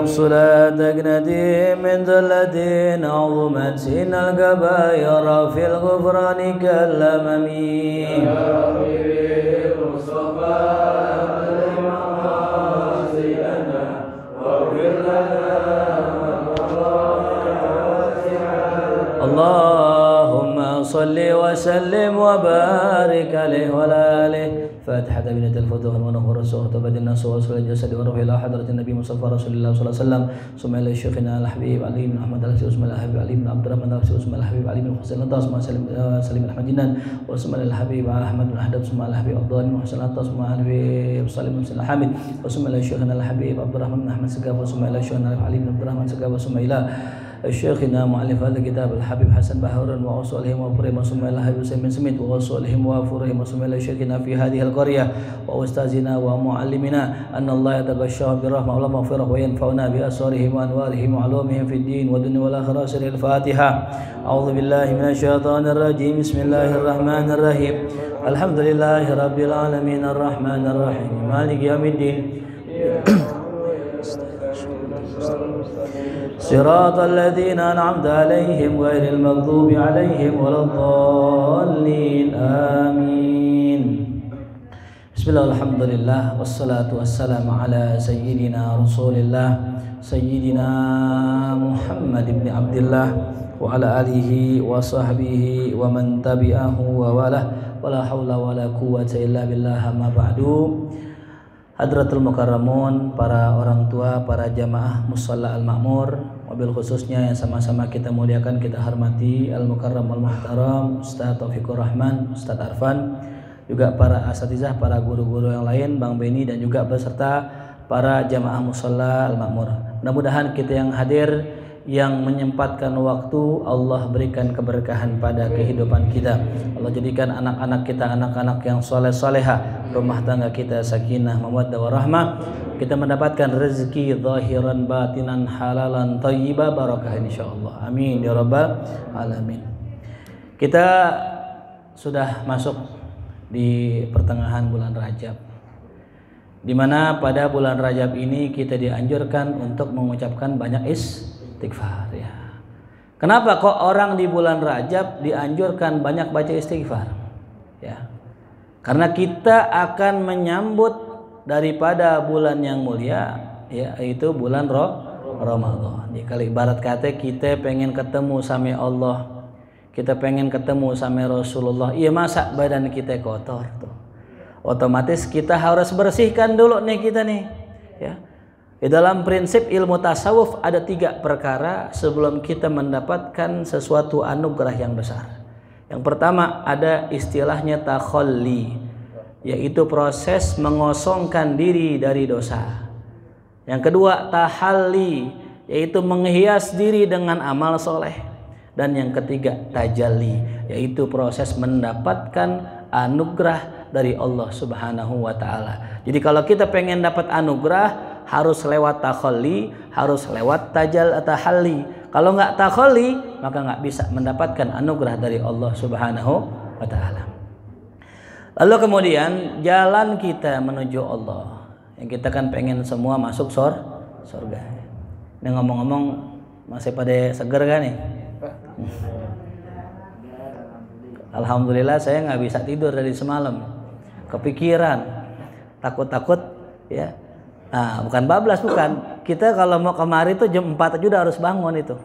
نم صلاتك نديم من الذين عظمت إن القبائر في الغفران كلم مين اللهم صل وسلم وبارك عليه وعلى اله فاتحة بنت الفتوح المنور الصوت بد الناس وصل الجسد وروح إلى حضرة النبي مصطفى رسول الله صلى الله عليه وسلم ثم إلى شيخنا الحبيب علي بن أحمد الحسين عثمان الحبيب علي بن عبد الرحمن الحسين عثمان الحبيب علي بن حسين الطاس مع آه، سليم سليم الحمدينان وثم إلى الحبيب أحمد بن أحدب ثم الحبيب عبد الله بن حسين الطاس مع الحبيب سليم بن الحامد وثم إلى شيخنا الحبيب عبد الرحمن بن أحمد سقاف وثم إلى شيخنا علي بن عبد الرحمن سقاف وثم إلى شيخنا مؤلف هذا الكتاب الحبيب حسن بحر وعصو عليهم وفرهم وسمع الله حبيب سمين سميت وعصو عليهم وفرهم وسمع الله شيخنا في هذه القرية وأستاذنا ومعلمنا أن الله يتغشاهم بالرحمة والمغفرة وينفعنا بأسرارهم وأنوارهم وعلومهم في الدين والدنيا والآخرة سر الفاتحة أعوذ بالله من الشيطان الرجيم بسم الله الرحمن الرحيم الحمد لله رب العالمين الرحمن الرحيم مالك يوم الدين صراط الذين أنعمت عليهم غير المغضوب عليهم ولا الضالين آمين بسم الله الحمد لله والصلاة والسلام على سيدنا رسول الله سيدنا محمد بن عبد الله وعلى آله وصحبه ومن تبعه وواله ولا حول ولا قوة إلا بالله ما بعد Hadratul Mukarramun, para orang tua, para jamaah Musalla al mamur Mobil khususnya yang sama-sama kita muliakan kita hormati al mukarram al muhtaram Ustaz Taufikur Rahman Ustaz Arfan juga para asatizah para guru-guru yang lain Bang Beni dan juga beserta para jamaah musalla al makmur mudah-mudahan kita yang hadir yang menyempatkan waktu Allah berikan keberkahan pada kehidupan kita Allah jadikan anak-anak kita anak-anak yang soleh soleha rumah tangga kita sakinah mawaddah warahmah kita mendapatkan rezeki zahiran batinan halalan thayyibah barakah insyaallah amin ya rabbal alamin kita sudah masuk di pertengahan bulan Rajab di mana pada bulan Rajab ini kita dianjurkan untuk mengucapkan banyak istighfar ya. Kenapa kok orang di bulan Rajab dianjurkan banyak baca istighfar? Ya. Karena kita akan menyambut daripada bulan yang mulia ya itu bulan roh Ramadan. Ya, kalau ibarat kata kita pengen ketemu sama Allah, kita pengen ketemu sama Rasulullah. Iya masa badan kita kotor tuh. Otomatis kita harus bersihkan dulu nih kita nih. Ya. Di dalam prinsip ilmu tasawuf ada tiga perkara sebelum kita mendapatkan sesuatu anugerah yang besar. Yang pertama ada istilahnya takholli yaitu proses mengosongkan diri dari dosa. Yang kedua, tahalli yaitu menghias diri dengan amal soleh. Dan yang ketiga, tajalli yaitu proses mendapatkan anugerah dari Allah Subhanahu wa taala. Jadi kalau kita pengen dapat anugerah harus lewat tahalli, harus lewat tajal atau tahalli. Kalau nggak tahalli maka nggak bisa mendapatkan anugerah dari Allah Subhanahu wa taala. Lalu kemudian jalan kita menuju Allah. Yang kita kan pengen semua masuk sor surga. Dan ngomong-ngomong masih pada seger kan nih? Alhamdulillah saya nggak bisa tidur dari semalam. Kepikiran, takut-takut ya. Nah, bukan bablas bukan. Kita kalau mau kemari tuh jam 4 aja udah harus bangun itu.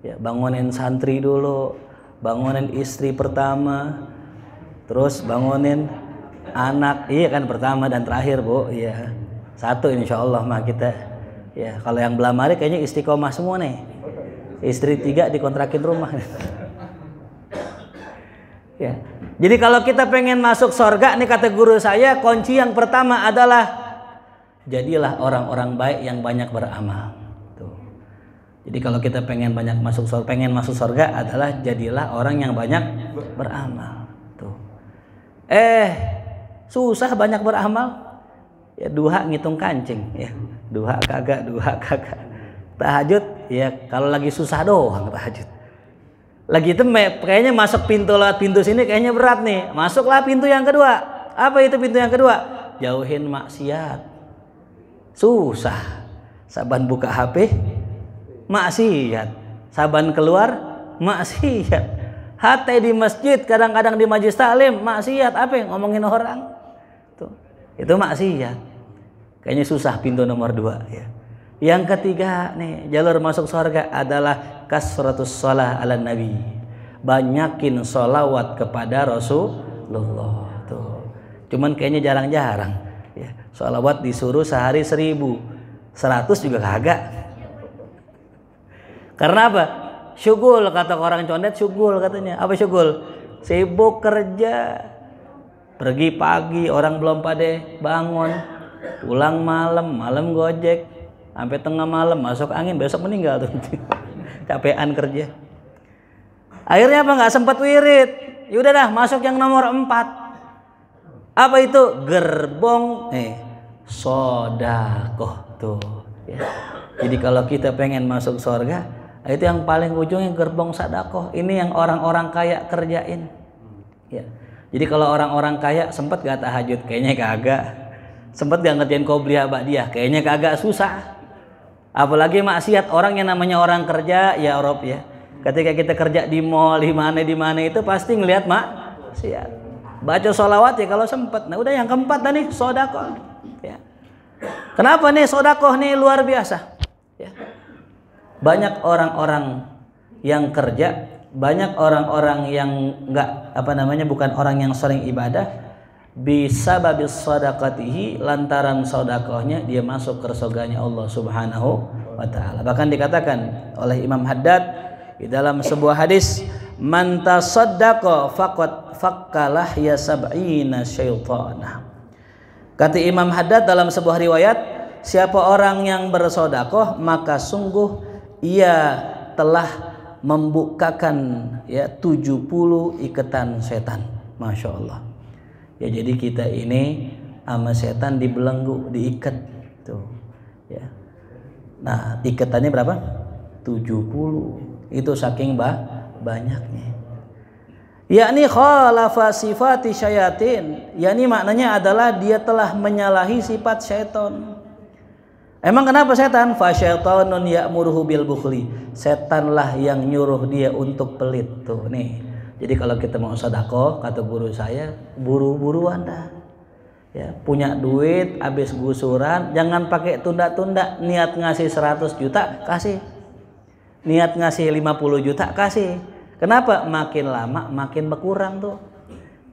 Ya, bangunin santri dulu, bangunin istri pertama, terus bangunin anak iya kan pertama dan terakhir bu iya satu insya Allah mah kita ya kalau yang belamari kayaknya istiqomah semua nih istri tiga dikontrakin rumah ya jadi kalau kita pengen masuk sorga nih kata guru saya kunci yang pertama adalah jadilah orang-orang baik yang banyak beramal tuh jadi kalau kita pengen banyak masuk surga, pengen masuk surga adalah jadilah orang yang banyak beramal eh susah banyak beramal ya duha ngitung kancing ya duha kagak duha kagak tahajud ya kalau lagi susah doang tahajud lagi itu kayaknya masuk pintu lewat pintu sini kayaknya berat nih masuklah pintu yang kedua apa itu pintu yang kedua jauhin maksiat susah saban buka HP maksiat saban keluar maksiat Hati di masjid, kadang-kadang di majlis taklim maksiat apa yang ngomongin orang. Tuh. Itu maksiat. Kayaknya susah pintu nomor dua ya. Yang ketiga nih jalur masuk surga adalah kasratus sholat ala nabi. Banyakin sholawat kepada Rasulullah tuh. Cuman kayaknya jarang-jarang ya. Sholawat disuruh sehari seribu, seratus juga kagak. Karena apa? syugul kata orang condet syugul katanya apa syugul sibuk kerja pergi pagi orang belum pada bangun pulang malam malam gojek sampai tengah malam masuk angin besok meninggal tuh capean kerja akhirnya apa nggak sempat wirid yaudah dah masuk yang nomor empat apa itu gerbong eh sodakoh tuh ya. jadi kalau kita pengen masuk surga itu yang paling ujung yang gerbong sadakoh ini yang orang-orang kaya kerjain ya jadi kalau orang-orang kaya sempat gak tahajud kayaknya kagak sempat gak ngertiin kau beli apa dia? kayaknya kagak susah apalagi maksiat orang yang namanya orang kerja ya Rob ya ketika kita kerja di mall di mana di mana itu pasti ngelihat maksiat baca sholawat ya kalau sempat nah udah yang keempat nih sodakoh ya kenapa nih sodakoh nih luar biasa ya banyak orang-orang yang kerja, banyak orang-orang yang enggak apa namanya bukan orang yang sering ibadah bisa babis sodakatihi lantaran sodakohnya dia masuk ke sorganya Allah Subhanahu wa taala. Bahkan dikatakan oleh Imam Haddad di dalam sebuah hadis man tasaddaqa faqad fakkalah ya sab'ina syaitana. Kata Imam Haddad dalam sebuah riwayat, siapa orang yang bersodakoh maka sungguh ia telah membukakan ya 70 iketan setan. Masya Allah. Ya jadi kita ini sama setan dibelenggu, diikat. Tuh. Ya. Nah, iketannya berapa? 70. Itu saking bah banyaknya. Yakni khalafa sifati syayatin. Yakni maknanya adalah dia telah menyalahi sifat syaitan. Emang kenapa setan? Fasyaitonun ya'muruhu bil bukhli. Setanlah yang nyuruh dia untuk pelit. Tuh nih. Jadi kalau kita mau sodako, kata guru saya, buru buru anda. Ya, punya duit, habis gusuran, jangan pakai tunda-tunda. Niat ngasih 100 juta, kasih. Niat ngasih 50 juta, kasih. Kenapa? Makin lama, makin berkurang tuh.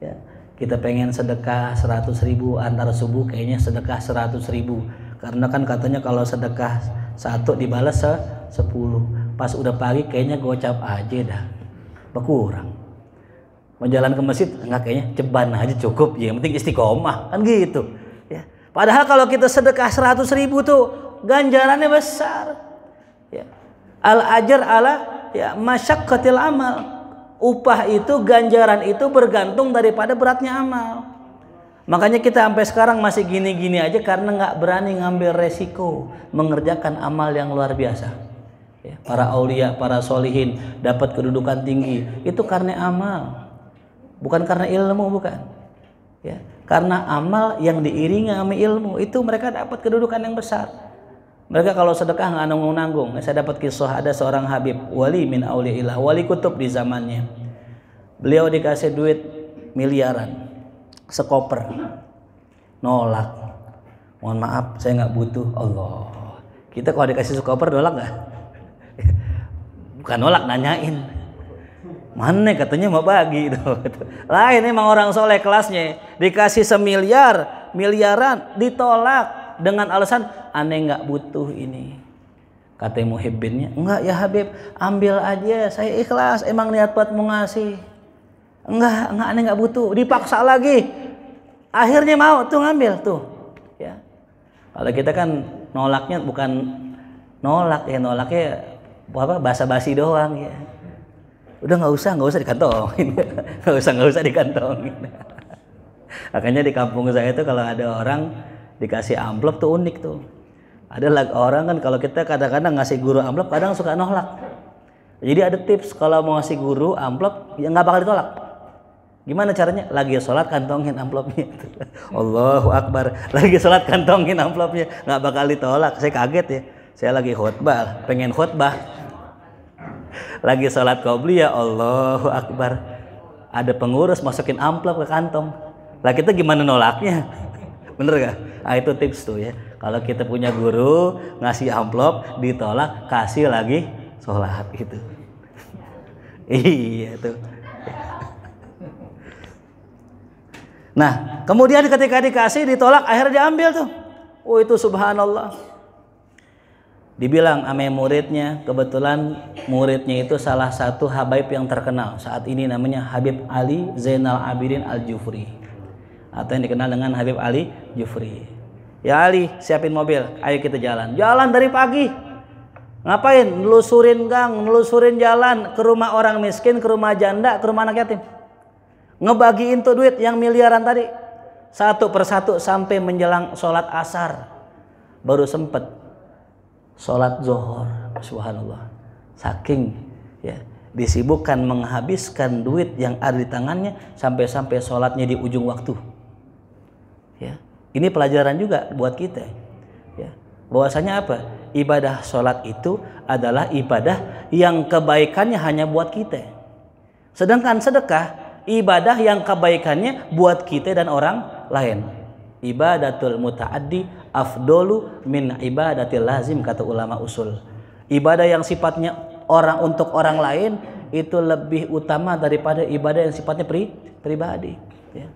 Ya, kita pengen sedekah 100 ribu antar subuh, kayaknya sedekah 100 ribu karena kan katanya kalau sedekah satu dibalas se sepuluh pas udah pagi kayaknya gocap aja dah berkurang Menjalankan ke masjid enggak kayaknya ceban aja cukup ya yang penting istiqomah kan gitu ya padahal kalau kita sedekah seratus ribu tuh ganjarannya besar ya al ajar ala ya masyak amal upah itu ganjaran itu bergantung daripada beratnya amal Makanya kita sampai sekarang masih gini-gini aja karena nggak berani ngambil resiko mengerjakan amal yang luar biasa. Ya, para aulia, para solihin dapat kedudukan tinggi itu karena amal, bukan karena ilmu, bukan. Ya, karena amal yang diiringi sama ilmu itu mereka dapat kedudukan yang besar. Mereka kalau sedekah nggak nanggung-nanggung. Saya dapat kisah ada seorang Habib wali min ilah wali kutub di zamannya. Beliau dikasih duit miliaran sekoper nolak mohon maaf saya nggak butuh Allah kita kalau dikasih sekoper nolak nggak bukan nolak nanyain mana katanya mau bagi itu. lain emang orang soleh kelasnya dikasih semiliar miliaran ditolak dengan alasan aneh nggak butuh ini kata muhibbinnya enggak ya Habib ambil aja saya ikhlas emang niat buat mau ngasih enggak enggak aneh enggak butuh dipaksa lagi akhirnya mau tuh ngambil tuh ya kalau kita kan nolaknya bukan nolak ya nolaknya apa basa-basi doang ya udah nggak usah nggak usah dikantongin nggak usah nggak usah dikantongin makanya di kampung saya itu kalau ada orang dikasih amplop tuh unik tuh ada lagi orang kan kalau kita kadang-kadang ngasih guru amplop kadang suka nolak jadi ada tips kalau mau ngasih guru amplop ya nggak bakal ditolak Gimana caranya? Lagi ya sholat kantongin amplopnya. Allahu Akbar. Lagi ya sholat kantongin amplopnya. Nggak bakal ditolak. Saya kaget ya. Saya lagi khutbah. Pengen khutbah. Lagi sholat beli ya Allahu Akbar. Ada pengurus masukin amplop ke kantong. Lah kita gimana nolaknya? Bener gak? Nah, itu tips tuh ya. Kalau kita punya guru ngasih amplop ditolak kasih lagi sholat gitu. iya tuh. Nah, kemudian ketika dikasih ditolak akhirnya diambil tuh. Oh itu subhanallah. Dibilang ame muridnya, kebetulan muridnya itu salah satu habaib yang terkenal. Saat ini namanya Habib Ali Zainal Abidin Al-Jufri. Atau yang dikenal dengan Habib Ali Jufri. Ya Ali, siapin mobil, ayo kita jalan. Jalan dari pagi. Ngapain? Nelusurin gang, nelusurin jalan ke rumah orang miskin, ke rumah janda, ke rumah anak yatim. Ngebagiin tuh duit yang miliaran tadi. Satu persatu sampai menjelang sholat asar. Baru sempet. Sholat zuhur. Subhanallah. Saking ya disibukkan menghabiskan duit yang ada di tangannya sampai-sampai sholatnya di ujung waktu. Ya, ini pelajaran juga buat kita. Ya, bahwasanya apa? Ibadah sholat itu adalah ibadah yang kebaikannya hanya buat kita. Sedangkan sedekah ibadah yang kebaikannya buat kita dan orang lain. Ibadatul mutaaddi afdolu min ibadatil lazim kata ulama usul. Ibadah yang sifatnya orang untuk orang lain itu lebih utama daripada ibadah yang sifatnya pri, pribadi. Ya.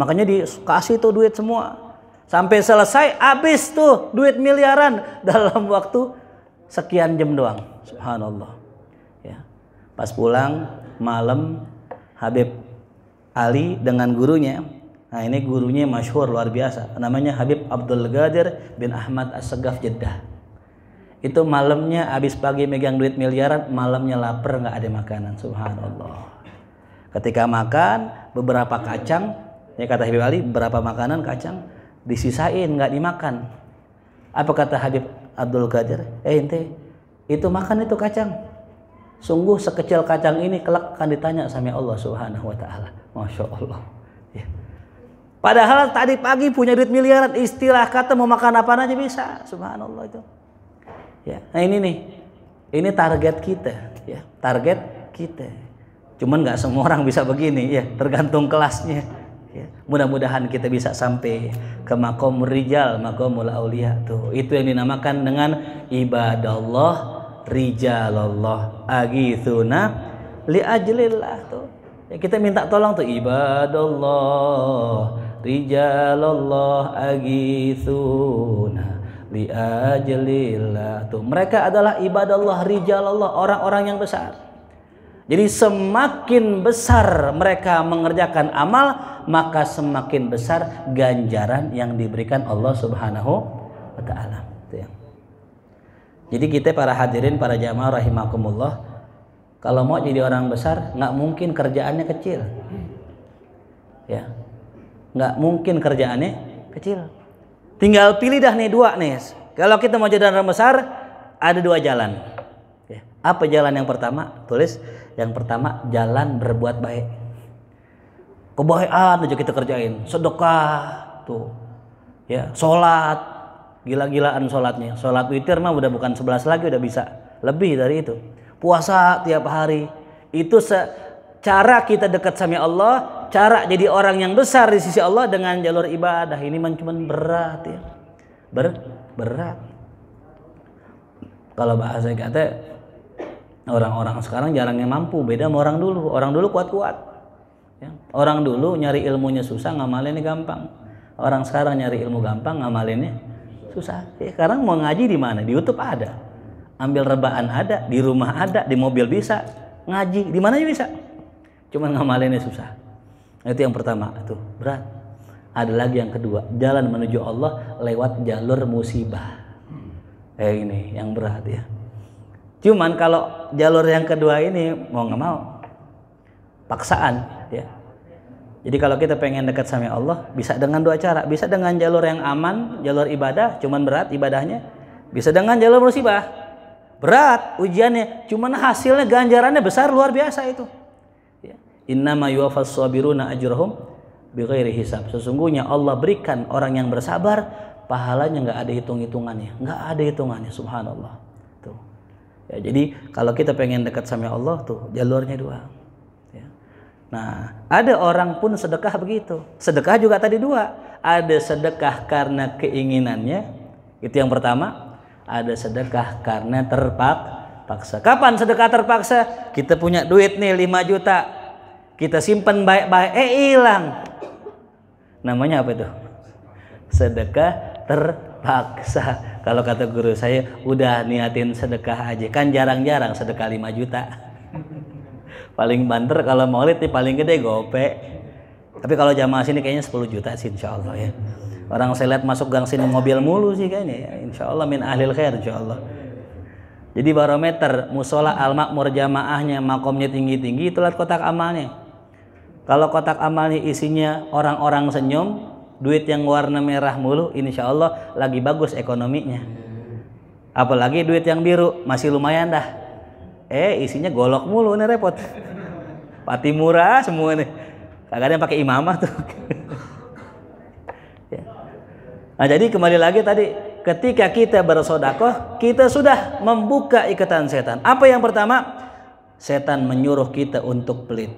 Makanya dikasih tuh duit semua. Sampai selesai habis tuh duit miliaran dalam waktu sekian jam doang. Subhanallah. Ya. Pas pulang malam Habib Ali dengan gurunya. Nah ini gurunya masyhur luar biasa. Namanya Habib Abdul Ghadir bin Ahmad As-Segaf Jeddah. Itu malamnya habis pagi megang duit miliaran, malamnya lapar nggak ada makanan. Subhanallah. Ketika makan beberapa kacang, ya kata Habib Ali, beberapa makanan kacang disisain nggak dimakan. Apa kata Habib Abdul Ghadir? Eh ente, itu makan itu kacang sungguh sekecil kacang ini kelak akan ditanya sama Allah Subhanahu wa taala. Masya Allah. Ya. Padahal tadi pagi punya duit miliaran, istilah kata mau makan apa aja bisa. Subhanallah itu. Ya. Nah ini nih, ini target kita. Ya, target kita. Cuman nggak semua orang bisa begini ya, tergantung kelasnya. Ya. Mudah-mudahan kita bisa sampai ke makom rijal, makomul aulia tuh. Itu yang dinamakan dengan ibadah Allah rijalallah agithuna ajlillah tuh ya, kita minta tolong tuh ibadallah rijalallah agithuna ajlillah tuh mereka adalah ibadallah rijalallah orang-orang yang besar jadi semakin besar mereka mengerjakan amal maka semakin besar ganjaran yang diberikan Allah Subhanahu wa taala jadi kita para hadirin, para jamaah rahimakumullah, kalau mau jadi orang besar, nggak mungkin kerjaannya kecil. Ya, nggak mungkin kerjaannya kecil. Tinggal pilih dah nih dua nih. Kalau kita mau jadi orang besar, ada dua jalan. Ya. Apa jalan yang pertama? Tulis yang pertama jalan berbuat baik. Kebaikan aja kita kerjain, sedekah tuh, ya, sholat, gila-gilaan sholatnya sholat witir mah udah bukan sebelas lagi udah bisa lebih dari itu puasa tiap hari itu se cara kita dekat sama Allah cara jadi orang yang besar di sisi Allah dengan jalur ibadah ini cuma berat ya Ber, berat kalau bahasa kata orang-orang sekarang jarang yang mampu beda sama orang dulu orang dulu kuat-kuat ya. orang dulu nyari ilmunya susah ngamalinnya gampang orang sekarang nyari ilmu gampang ngamalinnya susah ya, sekarang mau ngaji di mana di YouTube ada ambil rebahan ada di rumah ada di mobil bisa ngaji di mana aja bisa cuman ngamalinnya susah itu yang pertama itu berat ada lagi yang kedua jalan menuju Allah lewat jalur musibah kayak ini yang berat ya cuman kalau jalur yang kedua ini mau nggak mau paksaan ya jadi kalau kita pengen dekat sama Allah, bisa dengan dua cara. Bisa dengan jalur yang aman, jalur ibadah, cuman berat ibadahnya. Bisa dengan jalur musibah. Berat ujiannya, cuman hasilnya ganjarannya besar luar biasa itu. Ya. Innama yuwafas sabiruna ajrahum bighairi hisab. Sesungguhnya Allah berikan orang yang bersabar pahalanya nggak ada hitung-hitungannya, nggak ada hitungannya subhanallah. Tuh. Ya, jadi kalau kita pengen dekat sama Allah tuh jalurnya dua. Nah, ada orang pun sedekah begitu. Sedekah juga tadi dua. Ada sedekah karena keinginannya, itu yang pertama. Ada sedekah karena terpaksa. Kapan sedekah terpaksa? Kita punya duit nih 5 juta. Kita simpan baik-baik, eh hilang. Namanya apa itu? Sedekah terpaksa. Kalau kata guru saya, udah niatin sedekah aja. Kan jarang-jarang sedekah 5 juta paling banter kalau maulid nih paling gede gope tapi kalau jamaah sini kayaknya 10 juta sih insya Allah ya orang saya lihat masuk gang sini mobil mulu sih kayaknya ya. insya Allah min ahlil khair insya Allah jadi barometer musola al-makmur jamaahnya makomnya tinggi-tinggi itulah kotak amalnya kalau kotak amalnya isinya orang-orang senyum duit yang warna merah mulu insya Allah lagi bagus ekonominya apalagi duit yang biru masih lumayan dah Eh isinya golok mulu nih repot. Pati murah semua nih. Kagak ada yang pakai imamah tuh. Ya. Nah jadi kembali lagi tadi ketika kita bersodakoh kita sudah membuka ikatan setan. Apa yang pertama? Setan menyuruh kita untuk pelit.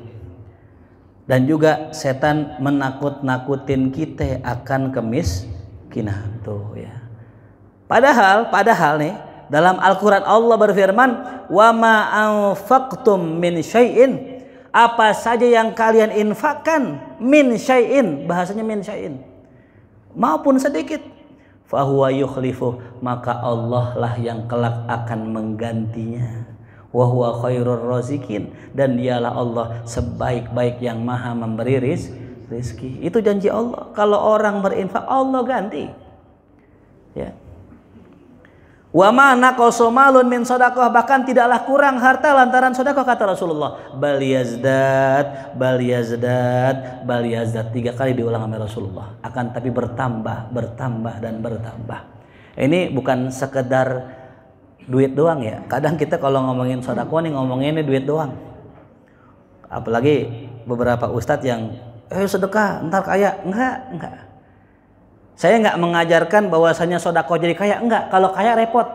Dan juga setan menakut-nakutin kita akan kemis kinah tuh ya. Padahal, padahal nih, dalam Al-Qur'an Allah berfirman, "Wa ma anfaqtum min syai'in" Apa saja yang kalian infakkan min syai'in, bahasanya min syai'in. Maupun sedikit, fahuwa yukhlifu, maka Allah lah yang kelak akan menggantinya. Wahuwa huwa khairur dan dialah Allah sebaik-baik yang maha memberi rizki. Itu janji Allah. Kalau orang berinfak, Allah ganti. Ya. Wa mana naqasa malun min sodakoh bahkan tidaklah kurang harta lantaran sodakoh kata Rasulullah. Bal baliyazdat bal tiga kali diulang oleh Rasulullah. Akan tapi bertambah, bertambah dan bertambah. Ini bukan sekedar duit doang ya. Kadang kita kalau ngomongin sodakoh nih ngomonginnya duit doang. Apalagi beberapa ustadz yang eh sedekah ntar kaya enggak enggak saya nggak mengajarkan bahwasanya sodako jadi kaya. Enggak, kalau kaya repot.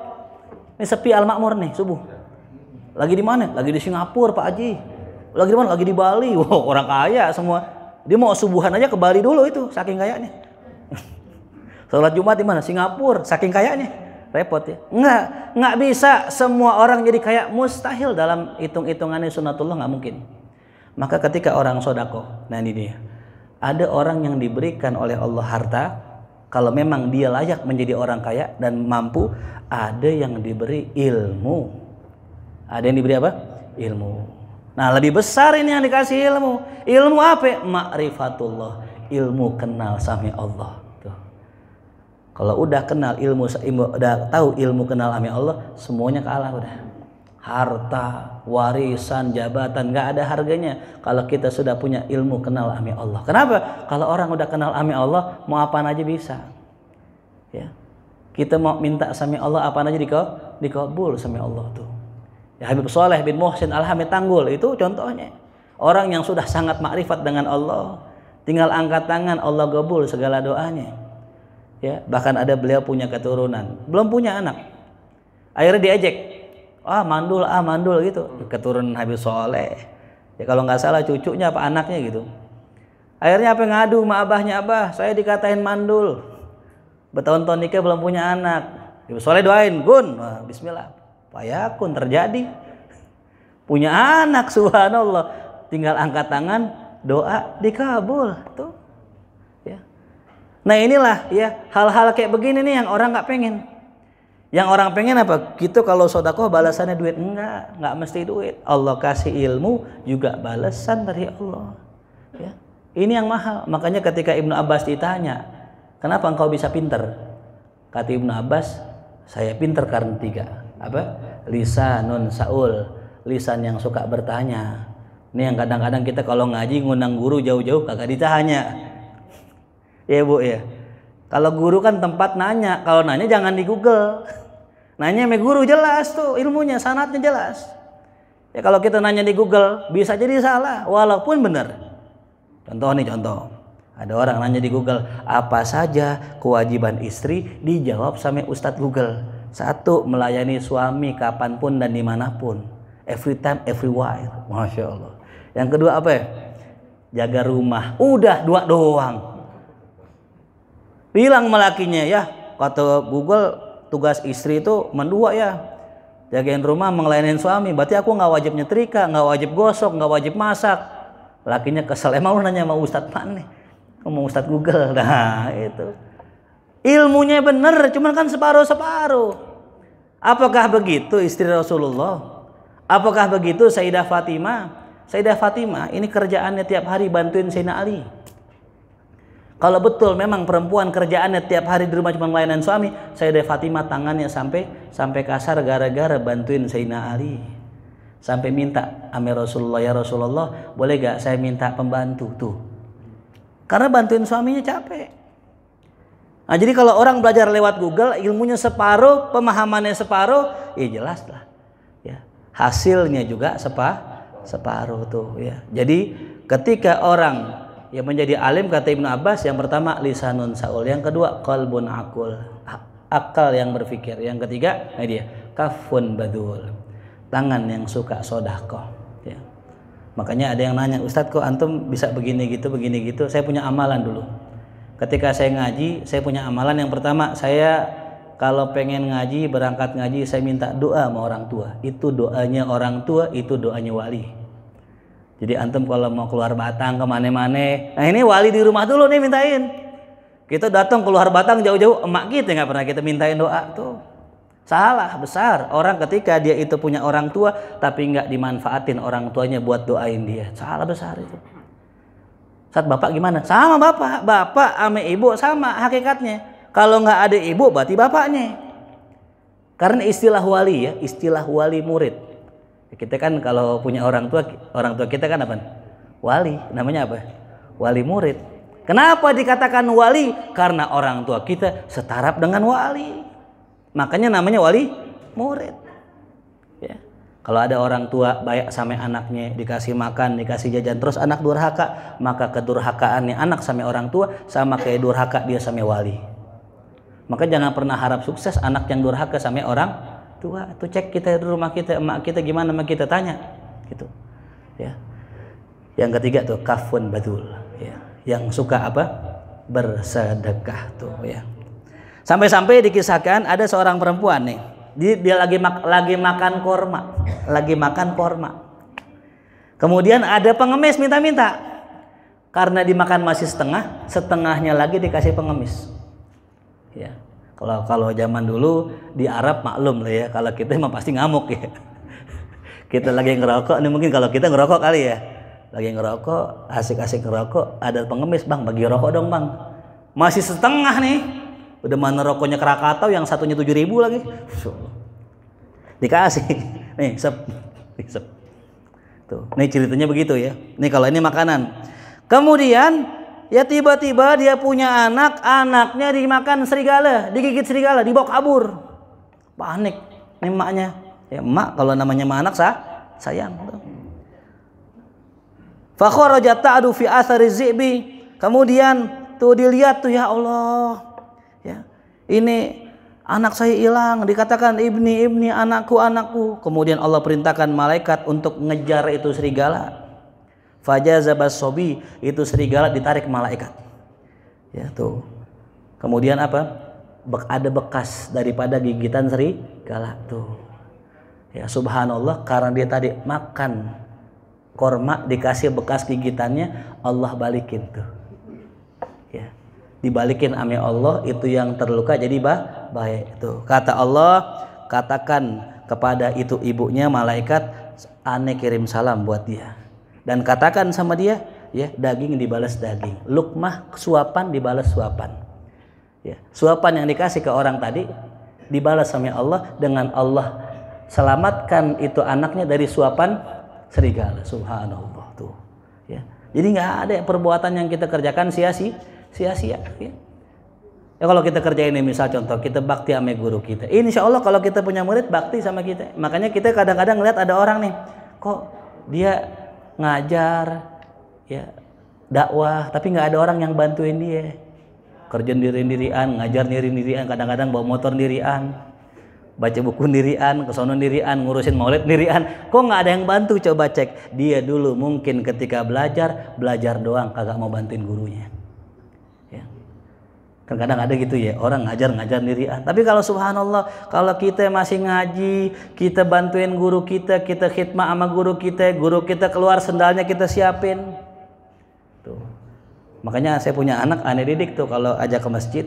Ini sepi Al-Makmur nih subuh. Lagi di mana? Lagi di Singapura Pak Haji. Lagi di mana? Lagi di Bali. Wow, orang kaya semua. Dia mau subuhan aja ke Bali dulu itu, saking kayaknya. Sholat Jumat di mana? Singapura, saking kayaknya Repot ya. Enggak, enggak bisa semua orang jadi kayak Mustahil dalam hitung-hitungannya sunatullah nggak mungkin. Maka ketika orang sodako, nah ini dia. Ada orang yang diberikan oleh Allah harta, kalau memang dia layak menjadi orang kaya dan mampu ada yang diberi ilmu ada yang diberi apa ilmu nah lebih besar ini yang dikasih ilmu ilmu apa makrifatullah ilmu kenal sami Allah Tuh. kalau udah kenal ilmu, udah tahu ilmu kenal sami Allah semuanya kalah udah harta, warisan, jabatan nggak ada harganya kalau kita sudah punya ilmu kenal ami Allah. Kenapa? Kalau orang udah kenal ami Allah, mau apa aja bisa. Ya. Kita mau minta sama Allah apa aja dikau dikabul sama Allah tuh. Ya Habib Soleh bin Muhsin al Tanggul itu contohnya. Orang yang sudah sangat makrifat dengan Allah, tinggal angkat tangan Allah gebul segala doanya. Ya, bahkan ada beliau punya keturunan, belum punya anak. Akhirnya diejek ah mandul ah mandul gitu hmm. keturunan Habib Soleh ya kalau nggak salah cucunya apa anaknya gitu akhirnya apa ngadu sama abahnya abah saya dikatain mandul bertahun-tahun nikah belum punya anak Habib Soleh doain Gun Wah, Bismillah payakun terjadi punya anak subhanallah tinggal angkat tangan doa dikabul tuh ya nah inilah ya hal-hal kayak begini nih yang orang nggak pengen yang orang pengen apa? Gitu kalau sodakoh balasannya duit. Enggak, enggak mesti duit. Allah kasih ilmu juga balasan dari Allah. Ya. Ini yang mahal. Makanya ketika Ibnu Abbas ditanya, kenapa engkau bisa pinter? Kata Ibnu Abbas, saya pinter karena tiga. Apa? Lisa, Nun, Saul. Lisan yang suka bertanya. Ini yang kadang-kadang kita kalau ngaji ngundang guru jauh-jauh kagak ditanya. Ya Bu ya kalau guru kan tempat nanya, kalau nanya jangan di Google. Nanya sama guru jelas tuh ilmunya, sanatnya jelas. Ya kalau kita nanya di Google bisa jadi salah walaupun benar. Contoh nih contoh. Ada orang nanya di Google, apa saja kewajiban istri dijawab sama Ustadz Google. Satu, melayani suami kapanpun dan dimanapun. Every time, every while. Masya Allah. Yang kedua apa ya? Jaga rumah. Udah dua doang bilang melakinya ya kata Google tugas istri itu mendua ya jagain rumah mengelainin suami berarti aku nggak wajib nyetrika nggak wajib gosok nggak wajib masak lakinya kesel emang lu nanya sama Ustad mana mau Ustad Google nah itu ilmunya bener cuman kan separuh-separuh apakah begitu istri Rasulullah apakah begitu Sayyidah Fatimah Sayyidah Fatimah ini kerjaannya tiap hari bantuin Sayyidina Ali kalau betul memang perempuan kerjaannya tiap hari di rumah cuma layanan suami, saya dari Fatimah tangannya sampai sampai kasar gara-gara bantuin Sayyidina Ali. Sampai minta Amir Rasulullah ya Rasulullah, boleh gak saya minta pembantu tuh? Karena bantuin suaminya capek. Nah, jadi kalau orang belajar lewat Google, ilmunya separuh, pemahamannya separuh, ya jelas lah. Ya. Hasilnya juga sepa, separuh tuh ya. Jadi ketika orang yang menjadi alim kata Ibnu Abbas yang pertama lisanun saul, yang kedua qalbun akul, akal yang berpikir, yang ketiga ini dia kafun badul, tangan yang suka sodako Ya. Makanya ada yang nanya, Ustadz kok antum bisa begini gitu, begini gitu? Saya punya amalan dulu. Ketika saya ngaji, saya punya amalan yang pertama saya kalau pengen ngaji, berangkat ngaji, saya minta doa sama orang tua. Itu doanya orang tua, itu doanya wali jadi antum kalau mau keluar Batang kemana mana-mana, nah ini wali di rumah dulu nih mintain. Kita datang keluar Batang jauh-jauh, emak kita nggak pernah kita mintain doa tuh. Salah besar orang ketika dia itu punya orang tua tapi nggak dimanfaatin orang tuanya buat doain dia. Salah besar itu. Saat bapak gimana? Sama bapak, bapak ame ibu sama hakikatnya. Kalau nggak ada ibu berarti bapaknya. Karena istilah wali ya, istilah wali murid kita kan kalau punya orang tua orang tua kita kan apa wali namanya apa wali murid kenapa dikatakan wali karena orang tua kita setaraf dengan wali makanya namanya wali murid ya kalau ada orang tua baik sama anaknya dikasih makan, dikasih jajan terus anak durhaka, maka kedurhakaannya anak sama orang tua sama kayak durhaka dia sama wali. Maka jangan pernah harap sukses anak yang durhaka sama orang dua atau cek kita di rumah kita emak kita gimana emak kita tanya gitu ya yang ketiga tuh kafun badul ya yang suka apa bersedekah tuh ya sampai-sampai dikisahkan ada seorang perempuan nih dia, dia lagi mak, lagi makan korma lagi makan korma kemudian ada pengemis minta-minta karena dimakan masih setengah setengahnya lagi dikasih pengemis ya kalau kalau zaman dulu di Arab maklum lah ya. Kalau kita emang pasti ngamuk ya. kita lagi ngerokok nih mungkin kalau kita ngerokok kali ya. Lagi ngerokok, asik-asik ngerokok, ada pengemis, "Bang, bagi rokok dong, Bang." Masih setengah nih. Udah mana rokoknya Krakatau yang satunya tujuh ribu lagi. Dikasih. Nih, sep. Nih, sep. Tuh. Nih ceritanya begitu ya. Nih kalau ini makanan. Kemudian Ya tiba-tiba dia punya anak, anaknya dimakan serigala, digigit serigala, dibawa kabur. Panik emaknya. Ya emak kalau namanya emak anak sah, sayang. Fakharaja ta'du fi athari zi'bi. Kemudian tuh dilihat tuh ya Allah. Ya. Ini anak saya hilang dikatakan ibni ibni anakku anakku kemudian Allah perintahkan malaikat untuk ngejar itu serigala Fajazabas sobi itu serigala ditarik malaikat. Ya tuh. Kemudian apa? ada bekas daripada gigitan serigala tuh. Ya subhanallah karena dia tadi makan korma dikasih bekas gigitannya Allah balikin tuh. Ya. Dibalikin ame Allah itu yang terluka jadi bah baik tuh. Kata Allah katakan kepada itu ibunya malaikat aneh kirim salam buat dia dan katakan sama dia ya daging dibalas daging lukmah suapan dibalas suapan ya suapan yang dikasih ke orang tadi dibalas sama Allah dengan Allah selamatkan itu anaknya dari suapan serigala subhanallah tuh ya jadi nggak ada perbuatan yang kita kerjakan sia-sia sia-sia ya. ya kalau kita kerjain ini misal contoh kita bakti sama guru kita insya Allah kalau kita punya murid bakti sama kita makanya kita kadang-kadang ngeliat ada orang nih kok dia ngajar ya dakwah tapi nggak ada orang yang bantuin dia kerja diri-dirian ngajar diri-dirian kadang-kadang bawa motor dirian baca buku dirian kesono dirian ngurusin maulid dirian kok nggak ada yang bantu coba cek dia dulu mungkin ketika belajar belajar doang kagak mau bantuin gurunya Kadang-kadang ada gitu ya, orang ngajar-ngajar diri. Ah, tapi kalau subhanallah, kalau kita masih ngaji, kita bantuin guru kita, kita khidmat sama guru kita, guru kita keluar sendalnya kita siapin. Tuh. Makanya saya punya anak aneh didik tuh kalau ajak ke masjid.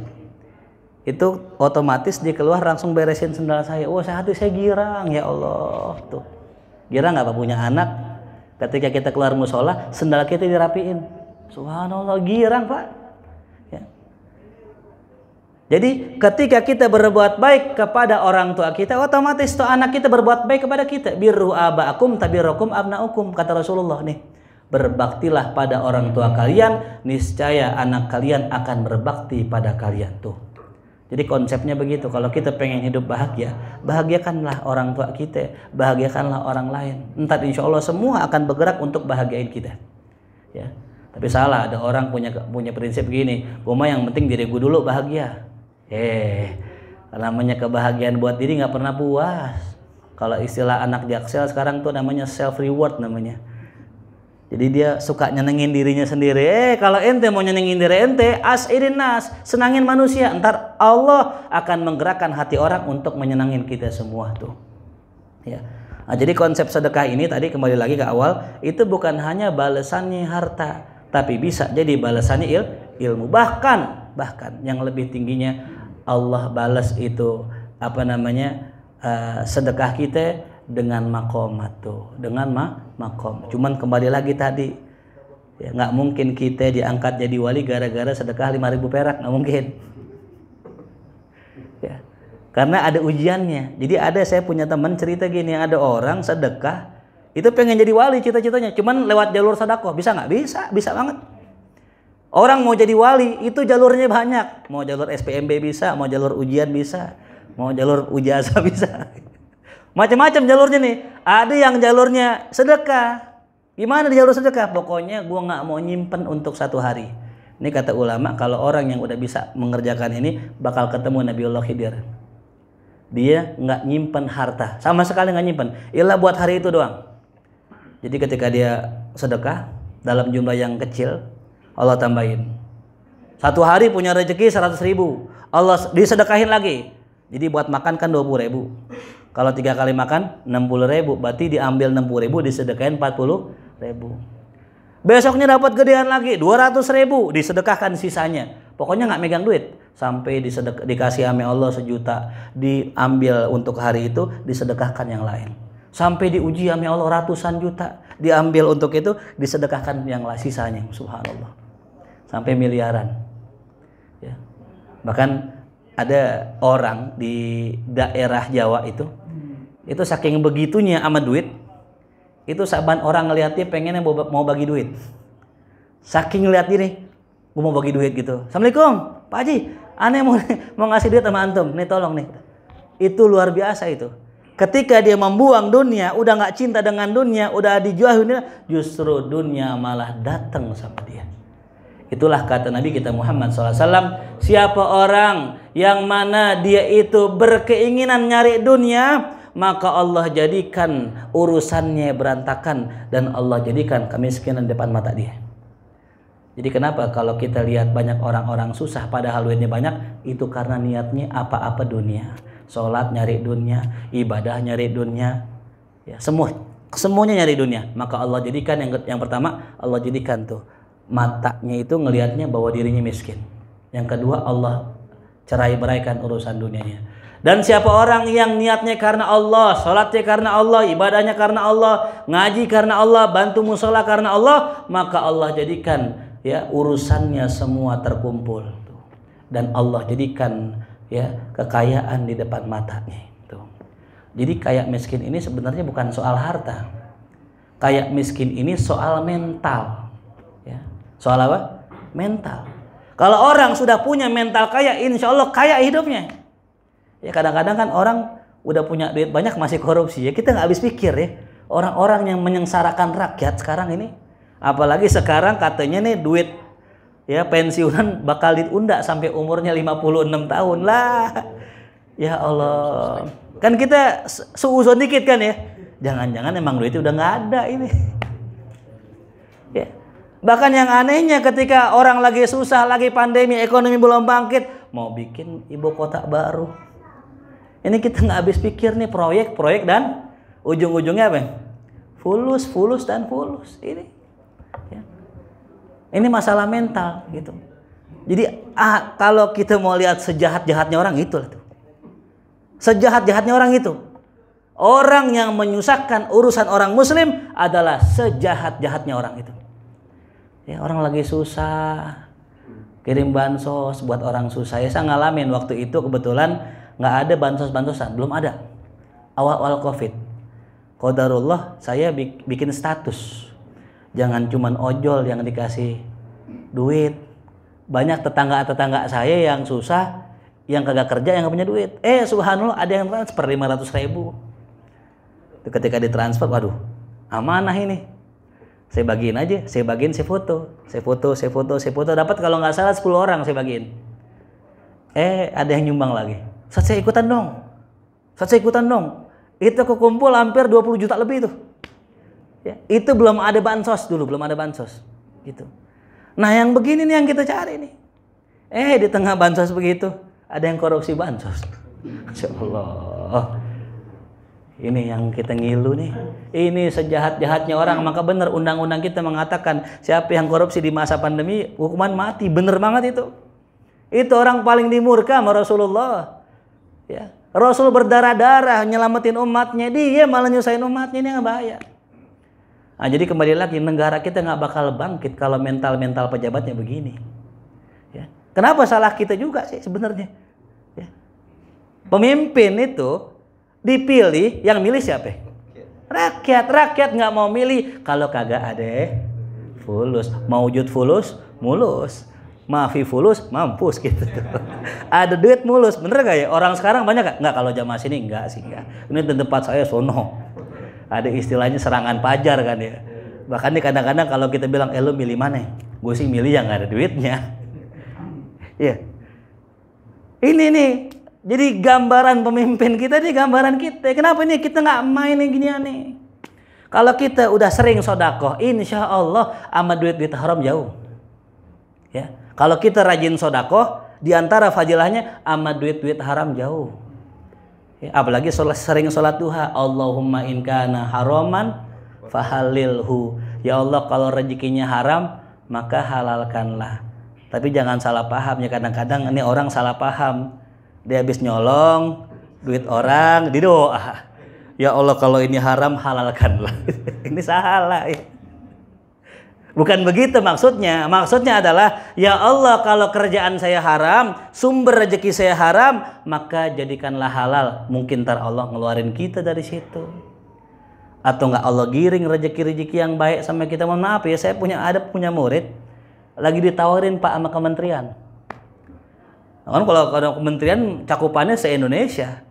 Itu otomatis dia keluar langsung beresin sendal saya. oh, saya hati saya girang ya Allah. Tuh. Girang apa punya anak ketika kita keluar musola, sendal kita dirapiin. Subhanallah girang, Pak jadi ketika kita berbuat baik kepada orang tua kita, otomatis tuh anak kita berbuat baik kepada kita. Biru tapi rokum abna ukum kata Rasulullah nih. Berbaktilah pada orang tua kalian, niscaya anak kalian akan berbakti pada kalian tuh. Jadi konsepnya begitu. Kalau kita pengen hidup bahagia, bahagiakanlah orang tua kita, bahagiakanlah orang lain. Entar insya Allah semua akan bergerak untuk bahagiain kita. Ya. Tapi salah, ada orang punya punya prinsip gini, gue yang penting diri gue dulu bahagia eh namanya kebahagiaan buat diri nggak pernah puas kalau istilah anak jaksel sekarang tuh namanya self reward namanya jadi dia suka nyenengin dirinya sendiri. Eh, kalau ente mau nyenengin diri ente, as nas, senangin manusia. Ntar Allah akan menggerakkan hati orang untuk menyenangin kita semua tuh. Ya. Nah, jadi konsep sedekah ini tadi kembali lagi ke awal, itu bukan hanya balasannya harta, tapi bisa jadi balasannya il, ilmu. Bahkan bahkan yang lebih tingginya Allah balas itu apa namanya uh, sedekah kita dengan makom tuh dengan ma makom cuman kembali lagi tadi ya nggak mungkin kita diangkat jadi wali gara-gara sedekah lima ribu perak nggak mungkin ya karena ada ujiannya jadi ada saya punya teman cerita gini ada orang sedekah itu pengen jadi wali cita-citanya cuman lewat jalur sedekah bisa nggak bisa bisa banget Orang mau jadi wali itu jalurnya banyak. Mau jalur SPMB bisa, mau jalur ujian bisa, mau jalur ujasa bisa. Macam-macam jalurnya nih. Ada yang jalurnya sedekah. Gimana di jalur sedekah? Pokoknya gue nggak mau nyimpen untuk satu hari. Ini kata ulama, kalau orang yang udah bisa mengerjakan ini bakal ketemu Nabiullah Khidir. Dia nggak nyimpen harta, sama sekali nggak nyimpen. Ilah buat hari itu doang. Jadi ketika dia sedekah dalam jumlah yang kecil, Allah tambahin. Satu hari punya rezeki 100 ribu. Allah disedekahin lagi. Jadi buat makan kan 20 ribu. Kalau tiga kali makan 60 ribu. Berarti diambil 60 ribu disedekahin 40 ribu. Besoknya dapat gedean lagi 200 ribu disedekahkan sisanya. Pokoknya nggak megang duit sampai disedek, dikasih ame Allah sejuta diambil untuk hari itu disedekahkan yang lain. Sampai diuji ame Allah ratusan juta diambil untuk itu disedekahkan yang lain sisanya. Subhanallah sampai miliaran. Ya. Bahkan ada orang di daerah Jawa itu, itu saking begitunya sama duit, itu saban orang ngeliatnya pengennya mau bagi duit. Saking ngeliat nih, gue mau bagi duit gitu. Assalamualaikum, Pak Haji, aneh mau, mau ngasih duit sama antum, nih tolong nih. Itu luar biasa itu. Ketika dia membuang dunia, udah nggak cinta dengan dunia, udah dijual dunia, justru dunia malah datang sama dia. Itulah kata Nabi kita Muhammad SAW. Siapa orang yang mana dia itu berkeinginan nyari dunia, maka Allah jadikan urusannya berantakan dan Allah jadikan kemiskinan depan mata dia. Jadi kenapa kalau kita lihat banyak orang-orang susah padahal duitnya banyak, itu karena niatnya apa-apa dunia. Sholat nyari dunia, ibadah nyari dunia, ya semua semuanya nyari dunia. Maka Allah jadikan yang yang pertama Allah jadikan tuh matanya itu ngelihatnya bahwa dirinya miskin. Yang kedua Allah cerai beraikan urusan dunianya. Dan siapa orang yang niatnya karena Allah, sholatnya karena Allah, ibadahnya karena Allah, ngaji karena Allah, bantu musola karena Allah, maka Allah jadikan ya urusannya semua terkumpul dan Allah jadikan ya kekayaan di depan matanya Jadi kayak miskin ini sebenarnya bukan soal harta. Kayak miskin ini soal mental Soal apa? Mental. Kalau orang sudah punya mental kaya, insya Allah kaya hidupnya. Ya kadang-kadang kan orang udah punya duit banyak masih korupsi. Ya kita nggak habis pikir ya. Orang-orang yang menyengsarakan rakyat sekarang ini. Apalagi sekarang katanya nih duit ya pensiunan bakal diunda sampai umurnya 56 tahun lah. Ya Allah. Kan kita seuzon dikit kan ya. Jangan-jangan emang duitnya udah nggak ada ini. Ya. Bahkan yang anehnya ketika orang lagi susah, lagi pandemi, ekonomi belum bangkit, mau bikin ibu kota baru. Ini kita nggak habis pikir nih proyek-proyek dan ujung-ujungnya apa? Fulus, fulus dan fulus. Ini, ya. ini masalah mental gitu. Jadi ah, kalau kita mau lihat sejahat-jahatnya orang itu lah Sejahat-jahatnya orang itu. Orang yang menyusahkan urusan orang muslim adalah sejahat-jahatnya orang itu ya orang lagi susah kirim bansos buat orang susah ya saya ngalamin waktu itu kebetulan nggak ada bansos bansosan belum ada awal awal covid kodarullah saya bikin status jangan cuman ojol yang dikasih duit banyak tetangga tetangga saya yang susah yang kagak kerja yang gak punya duit eh subhanallah ada yang transfer 500 ribu ketika ditransfer waduh amanah ini saya bagiin aja saya bagiin saya foto saya foto saya foto saya foto dapat kalau nggak salah 10 orang saya bagiin eh ada yang nyumbang lagi saat saya ikutan dong saat saya ikutan dong itu kekumpul hampir 20 juta lebih itu ya, itu belum ada bansos dulu belum ada bansos gitu nah yang begini nih yang kita cari nih eh di tengah bansos begitu ada yang korupsi bansos Insya Allah ini yang kita ngilu nih. Ini sejahat-jahatnya orang. Hmm. Maka benar undang-undang kita mengatakan siapa yang korupsi di masa pandemi hukuman mati. Benar banget itu. Itu orang paling dimurka sama Rasulullah. Ya. Rasul berdarah-darah nyelamatin umatnya. Dia malah nyusahin umatnya. Ini yang bahaya. Nah, jadi kembali lagi negara kita nggak bakal bangkit kalau mental-mental pejabatnya begini. Ya. Kenapa salah kita juga sih sebenarnya? Ya. Pemimpin itu dipilih yang milih siapa? Rakyat, rakyat nggak mau milih kalau kagak ada fulus, mau jut fulus, mulus. Maafi fulus, mampus gitu tuh. ada duit mulus, bener gak ya? Orang sekarang banyak gak? Nggak kalau jamaah sini nggak sih nggak. Ini di tempat saya sono. Ada istilahnya serangan pajar kan ya. Bahkan nih kadang-kadang kalau kita bilang, eh milih mana? Gue sih milih yang gak ada duitnya. Iya. yeah. Ini nih, jadi gambaran pemimpin kita ini gambaran kita. Kenapa ini kita nggak main yang gini aneh? Kalau kita udah sering sodakoh, insya Allah amat duit-duit haram jauh. Ya, kalau kita rajin sodakoh, diantara fajilahnya amat duit-duit haram jauh. Ya, apalagi sholat, sering sholat duha. Allahumma inkana haroman fahalilhu. Ya Allah kalau rezekinya haram, maka halalkanlah. Tapi jangan salah paham ya kadang-kadang ini orang salah paham dia habis nyolong duit orang di doa. ya Allah kalau ini haram halalkanlah ini salah ya. Bukan begitu maksudnya. Maksudnya adalah ya Allah kalau kerjaan saya haram, sumber rezeki saya haram, maka jadikanlah halal. Mungkin tar Allah ngeluarin kita dari situ. Atau enggak Allah giring rezeki-rezeki yang baik sama kita. Mohon maaf ya, saya punya ada punya murid lagi ditawarin Pak sama kementerian. Nah, kan kalau kalau kementerian cakupannya se-Indonesia.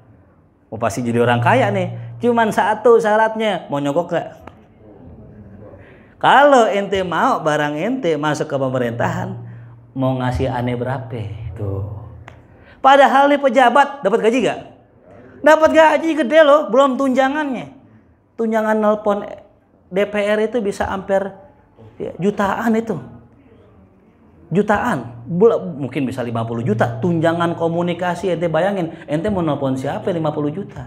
Oh, pasti jadi orang kaya nih. Cuman satu syaratnya, mau nyogok gak? Kalau ente mau barang ente masuk ke pemerintahan, mau ngasih aneh berapa? Tuh. Padahal nih pejabat dapat gaji gak? Dapat gaji gede loh, belum tunjangannya. Tunjangan nelpon DPR itu bisa hampir ya, jutaan itu jutaan Bula, mungkin bisa 50 juta tunjangan komunikasi ente bayangin ente mau nelfon siapa 50 juta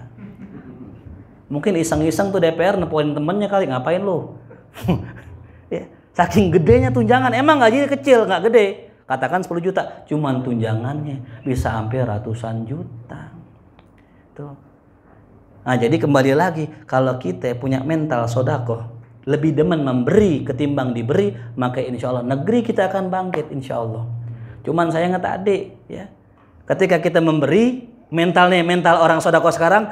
mungkin iseng-iseng tuh DPR nepoin temennya kali ngapain lo ya saking gedenya tunjangan emang gak jadi kecil nggak gede katakan 10 juta cuman tunjangannya bisa hampir ratusan juta tuh nah jadi kembali lagi kalau kita punya mental sodako lebih demen memberi ketimbang diberi, maka insya Allah negeri kita akan bangkit insya Allah. Cuman saya nggak tadi ya. Ketika kita memberi, mentalnya mental orang sodako sekarang,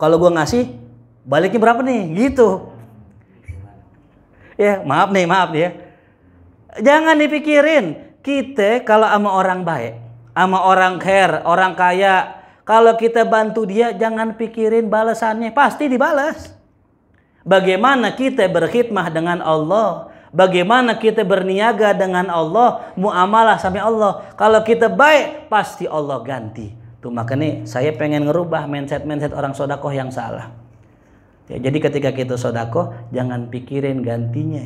kalau gue ngasih, baliknya berapa nih? Gitu. Ya, maaf nih, maaf nih ya. Jangan dipikirin, kita kalau ama orang baik, ama orang care, orang kaya, kalau kita bantu dia, jangan pikirin balasannya, pasti dibalas. Bagaimana kita berkhidmah dengan Allah? Bagaimana kita berniaga dengan Allah, muamalah sama Allah. Kalau kita baik, pasti Allah ganti. Tuh makanya saya pengen ngerubah mindset-mindset orang sodakoh yang salah. Ya, jadi ketika kita sodakoh, jangan pikirin gantinya.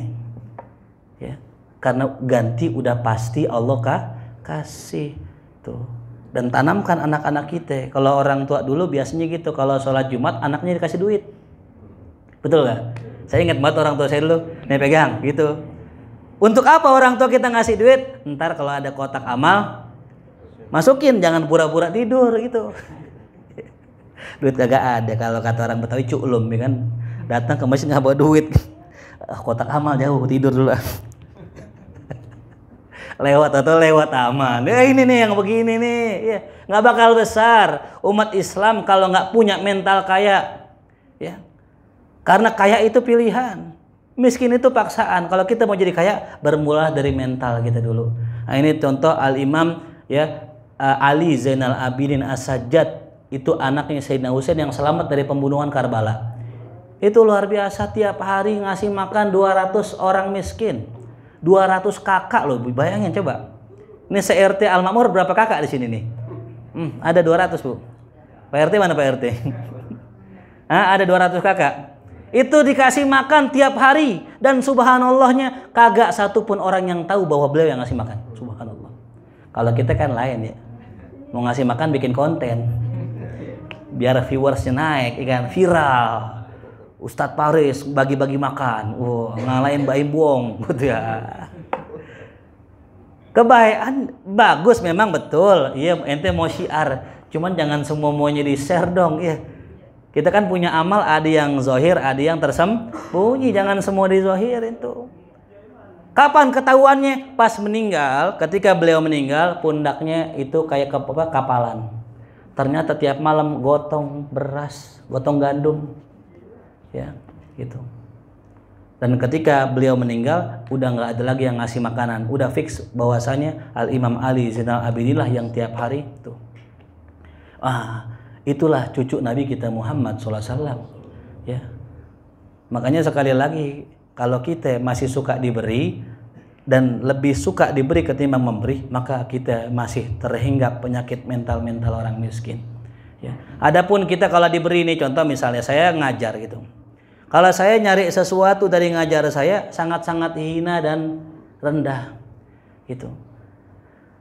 Ya, karena ganti udah pasti Allah kah? kasih. Tuh dan tanamkan anak-anak kita. Kalau orang tua dulu biasanya gitu, kalau sholat Jumat anaknya dikasih duit. Betul gak? Saya ingat banget orang tua saya dulu, nih pegang gitu. Untuk apa orang tua kita ngasih duit? Ntar kalau ada kotak amal, masukin jangan pura-pura tidur gitu. duit kagak ada kalau kata orang Betawi cuklum ya kan. Datang ke masjid nggak bawa duit. Ah, kotak amal jauh tidur dulu. lewat atau lewat taman. Ya eh, ini nih yang begini nih. Ya, nggak bakal besar umat Islam kalau nggak punya mental kaya. Ya, karena kaya itu pilihan. Miskin itu paksaan. Kalau kita mau jadi kaya, bermula dari mental kita dulu. Nah, ini contoh Al-Imam ya eh, Ali Zainal Abidin As-Sajjad itu anaknya Sayyidina Husain yang selamat dari pembunuhan Karbala. Itu luar biasa tiap hari ngasih makan 200 orang miskin. 200 kakak loh, bayangin coba. Ini se-RT Al-Makmur berapa kakak di sini nih? Hmm, ada 200, Bu. Pak RT mana Pak RT? Hah, ada 200 kakak. Itu dikasih makan tiap hari dan subhanallahnya kagak satupun orang yang tahu bahwa beliau yang ngasih makan. Subhanallah. Kalau kita kan lain ya. Mau ngasih makan bikin konten. Biar viewersnya naik, ikan ya viral. Ustadz Paris bagi-bagi makan. Wah, ngalahin Mbak Imbong gitu ya. Kebaikan bagus memang betul. Iya, ente mau syiar. Cuman jangan semua maunya di share dong, ya kita kan punya amal ada yang zohir, ada yang tersembunyi. Jangan semua di zohir itu. Kapan ketahuannya? Pas meninggal, ketika beliau meninggal, pundaknya itu kayak kapalan. Ternyata tiap malam gotong beras, gotong gandum. Ya, gitu. Dan ketika beliau meninggal, udah nggak ada lagi yang ngasih makanan. Udah fix bahwasanya Al Imam Ali Zainal Abidinlah yang tiap hari itu. Ah, Itulah cucu Nabi kita Muhammad SAW. Ya. Makanya sekali lagi, kalau kita masih suka diberi, dan lebih suka diberi ketimbang memberi, maka kita masih terhinggap penyakit mental-mental orang miskin. Ya. Adapun kita kalau diberi ini contoh misalnya saya ngajar gitu. Kalau saya nyari sesuatu dari ngajar saya sangat-sangat hina dan rendah gitu.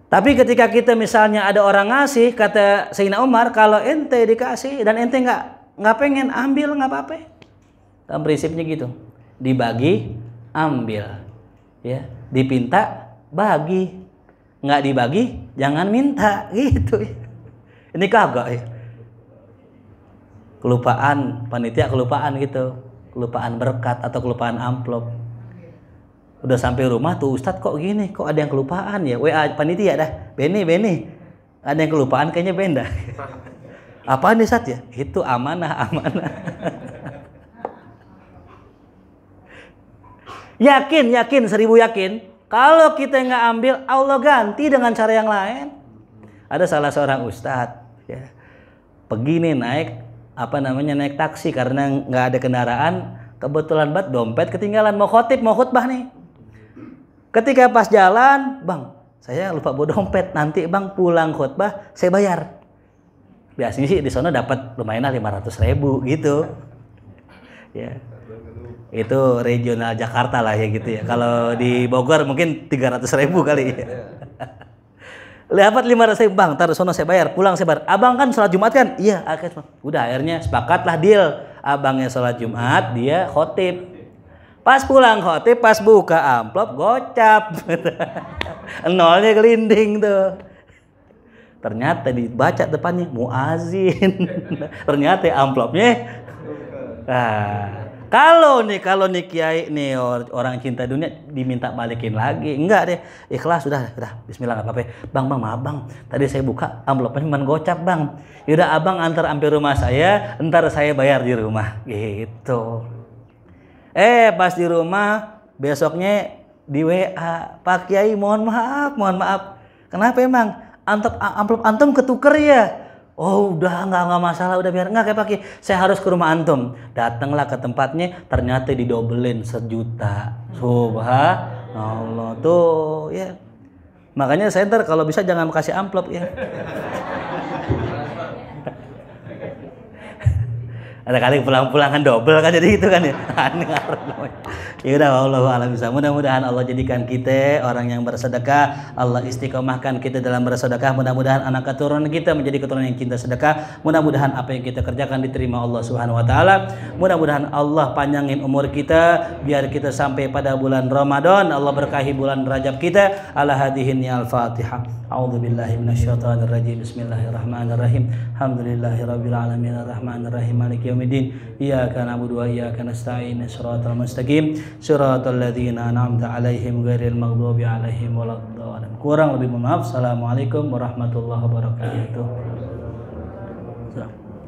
Tapi ketika kita misalnya ada orang ngasih, kata Sayyidina Umar, kalau ente dikasih dan ente nggak nggak pengen ambil nggak apa-apa. Kan prinsipnya gitu. Dibagi, ambil. Ya, dipinta, bagi. Nggak dibagi, jangan minta gitu. Ini kagak ya. Kelupaan, panitia kelupaan gitu. Kelupaan berkat atau kelupaan amplop udah sampai rumah tuh Ustadz kok gini kok ada yang kelupaan ya WA panitia dah Beni Beni ada yang kelupaan kayaknya benda apa nih Ustadz ya itu amanah amanah yakin yakin seribu yakin kalau kita nggak ambil Allah ganti dengan cara yang lain ada salah seorang Ustadz ya pergi nih naik apa namanya naik taksi karena nggak ada kendaraan kebetulan banget dompet ketinggalan mau khotib mau khutbah nih Ketika pas jalan, bang, saya lupa bawa dompet. Nanti bang pulang khotbah, saya bayar. Biasanya sih di sana dapat lumayan lah ratus ribu gitu. ya. Itu regional Jakarta lah ya gitu ya. Kalau di Bogor mungkin tiga ratus ribu kali ya. lima ratus ribu, bang, taruh sana saya bayar, pulang saya bayar. Abang kan sholat Jumat kan? Iya, akhirnya. Udah akhirnya sepakatlah deal. Abangnya sholat Jumat, dia khotib Pas pulang khotib, pas buka amplop, gocap. Nolnya gelinding tuh. Ternyata dibaca depannya muazin. Ternyata ya amplopnya. Nah, kalau nih kalau nih kiai nih orang cinta dunia diminta balikin lagi. Enggak deh. Ikhlas sudah, sudah. Bismillah enggak apa-apa. Bang, bang, maaf Bang. Tadi saya buka amplopnya cuma gocap, Bang. Yaudah Abang antar sampai rumah saya, ntar saya bayar di rumah. Gitu. Eh pas di rumah besoknya di WA, Pak Kiai mohon maaf, mohon maaf. Kenapa emang? Antum, amplop antum ketuker ya? Oh udah nggak nggak masalah udah biar nggak kayak pakai saya harus ke rumah antum datanglah ke tempatnya ternyata didobelin sejuta subhanallah tuh ya makanya saya ntar kalau bisa jangan kasih amplop ya ada kali pulang-pulangan double kan jadi itu kan ya ya udah Allah alam bisa mudah-mudahan Allah jadikan kita orang yang bersedekah Allah istiqomahkan kita dalam bersedekah mudah-mudahan anak keturunan kita menjadi keturunan yang cinta sedekah mudah-mudahan apa yang kita kerjakan diterima Allah Subhanahu wa taala mudah-mudahan Allah panjangin umur kita biar kita sampai pada bulan Ramadan Allah berkahi bulan Rajab kita ala hadihin ya al-Fatihah a'udzubillahi minasyaitonirrajim bismillahirrahmanirrahim alhamdulillahirabbil alamin arrahmanirrahim maliki yaumiddin iyyaka na'budu wa iyyaka nasta'in shiratal mustaqim shiratal ladzina an'amta 'alaihim ghairil maghdubi 'alaihim waladdallin kurang lebih mohon maaf assalamualaikum warahmatullahi wabarakatuh